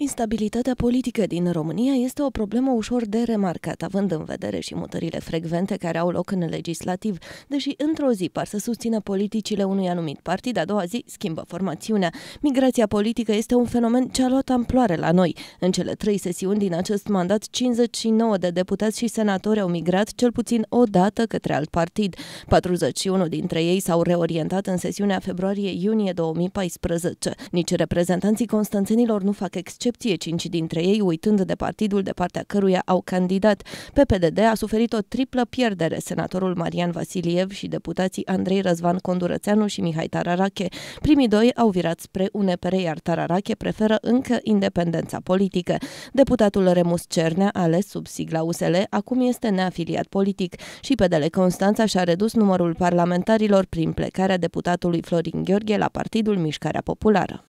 Instabilitatea politică din România este o problemă ușor de remarcat, având în vedere și mutările frecvente care au loc în legislativ. Deși într-o zi par să susțină politicile unui anumit partid, a doua zi schimbă formațiunea. Migrația politică este un fenomen ce a luat amploare la noi. În cele trei sesiuni din acest mandat, 59 de deputați și senatori au migrat cel puțin o dată către alt partid. 41 dintre ei s-au reorientat în sesiunea februarie-iunie 2014. Nici reprezentanții constanțenilor nu fac excepție excepție, cinci dintre ei, uitând de partidul de partea căruia au candidat. PPDD a suferit o triplă pierdere, senatorul Marian Vasiliev și deputații Andrei Răzvan Condurățeanu și Mihai Tararache. Primii doi au virat spre UNPR, iar Tararache preferă încă independența politică. Deputatul Remus Cernea, ales sub sigla USL, acum este neafiliat politic și PDL Constanța și-a redus numărul parlamentarilor prin plecarea deputatului Florin Gheorghe la Partidul Mișcarea Populară.